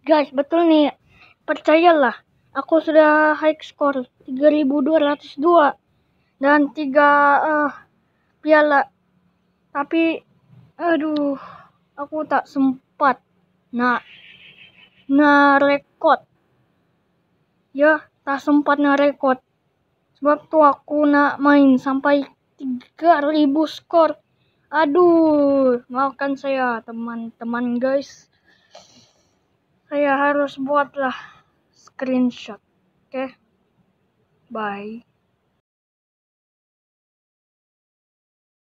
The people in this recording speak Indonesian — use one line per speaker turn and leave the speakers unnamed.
Guys, betul nih. Percayalah, aku sudah high score 3202 dan 3 uh, eh, piala. Tapi aduh, aku tak sempat. nak, nah rekod. Ya, tak sempat nah rekod. Sebab tuh aku nak main sampai 3000 skor. Aduh, maafkan saya teman-teman guys kayak harus buatlah screenshot. Oke. Okay? Bye.